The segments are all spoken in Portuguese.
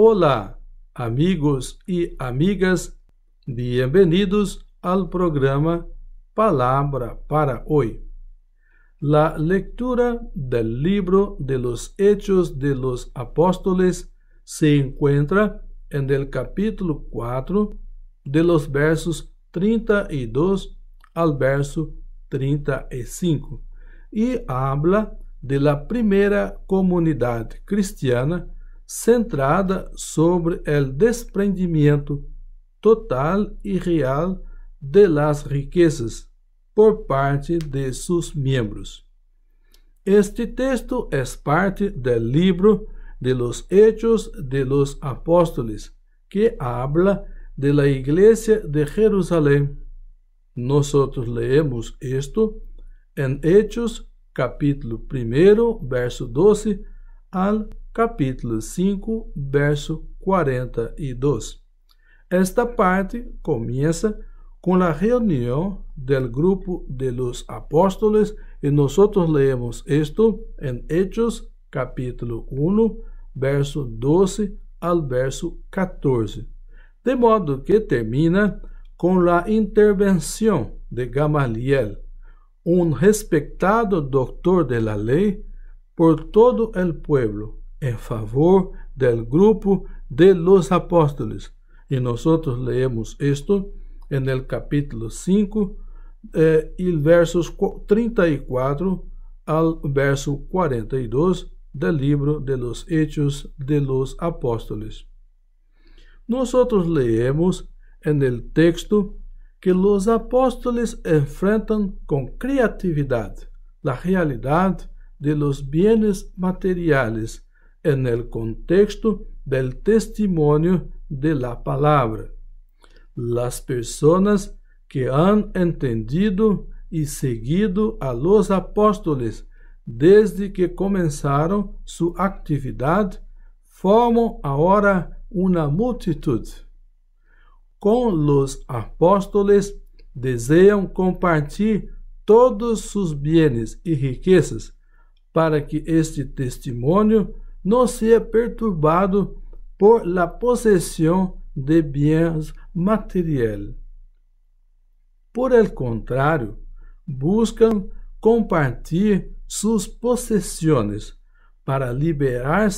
Olá, amigos e amigas, bem-vindos ao programa Palavra para Hoy. La leitura do livro de los Hechos de los Apóstoles se encuentra en el capítulo 4 de los versos 32 ao verso 35 e habla de la primeira comunidade cristiana centrada sobre o desprendimento total e real de las riquezas por parte de seus membros. Este texto es parte del livro de los Hechos de los Apóstoles, que habla de la iglesia de Jerusalém. Nosotros leemos esto en Hechos capítulo 1, verso 12 al capítulo 5, verso 42. Esta parte comienza com a reunião do grupo de los apóstoles e nós leemos isto em Hechos capítulo 1, verso 12 al verso 14. De modo que termina com a intervenção de Gamaliel, um respeitado doutor de la lei, por todo el pueblo, em favor del grupo de los apóstoles. E nós leemos isto en el capítulo 5 eh, versos 34 al verso 42 del libro de los Hechos de los Apóstoles. Nós leemos en el texto que los apóstoles enfrentam com criatividade la realidad de los bienes materiales en el contexto del testimonio de la palabra. Las personas que han entendido y seguido a los apóstoles desde que comenzaron su actividad formam agora uma multitud. Com los apóstoles desejam compartir todos sus bienes e riquezas, para que este testemunho não seja perturbado por la possessão de bens materiais. Por el contrário, buscam compartir suas possessões para liberar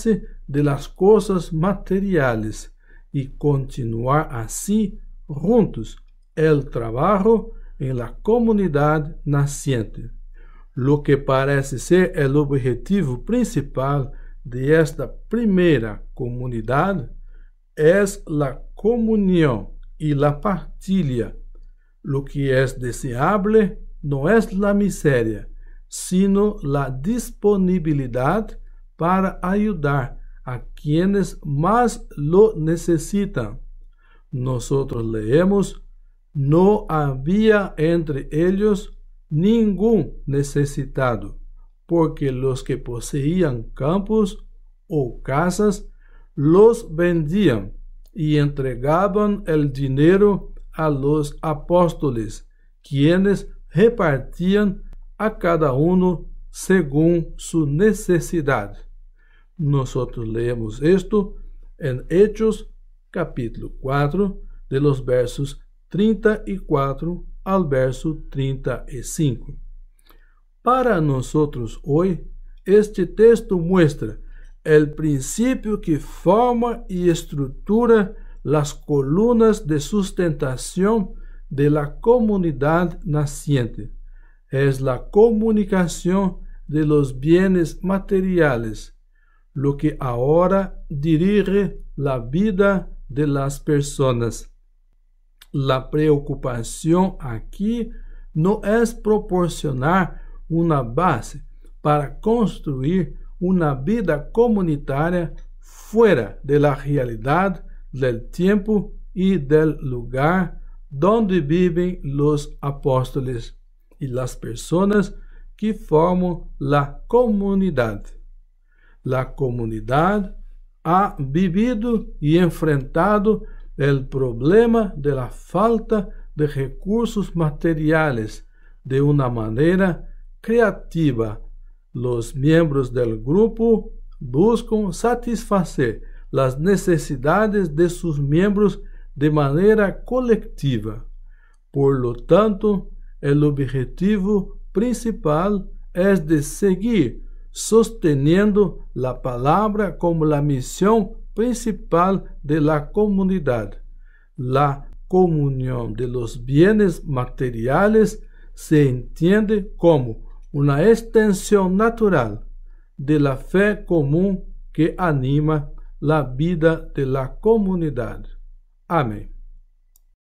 de las coisas materiales e continuar assim juntos el trabalho em la comunidade nasciente. lo que parece ser el objetivo principal de esta primeira comunidade é a comunhão e a partilha. Lo que é deseável não é a miseria, sino a disponibilidade para ajudar a quienes mais lo necesitan. Nosotros leemos, não havia entre eles nenhum necessitado porque los que poseían campos o casas los vendían y entregaban el dinero a los apóstoles, quienes repartían a cada uno según su necesidad. Nosotros leemos esto en Hechos capítulo 4, de los versos 34 al verso 35. Para nosotros hoy, este texto muestra el principio que forma y estructura las columnas de sustentación de la comunidad naciente. Es la comunicación de los bienes materiales, lo que ahora dirige la vida de las personas. La preocupación aquí no es proporcionar uma base para construir uma vida comunitária fora da realidade do tempo e do lugar donde vivem os apóstoles e as pessoas que formam a comunidade. A comunidade ha vivido e enfrentado el problema de la falta de recursos materiales de uma maneira creativa. Los miembros del grupo buscan satisfacer las necesidades de sus miembros de manera colectiva. Por lo tanto, el objetivo principal es de seguir sosteniendo la palabra como la misión principal de la comunidad. La comunión de los bienes materiales se entiende como Uma extensão natural de la fe comum que anima la vida de la comunidade. Amém.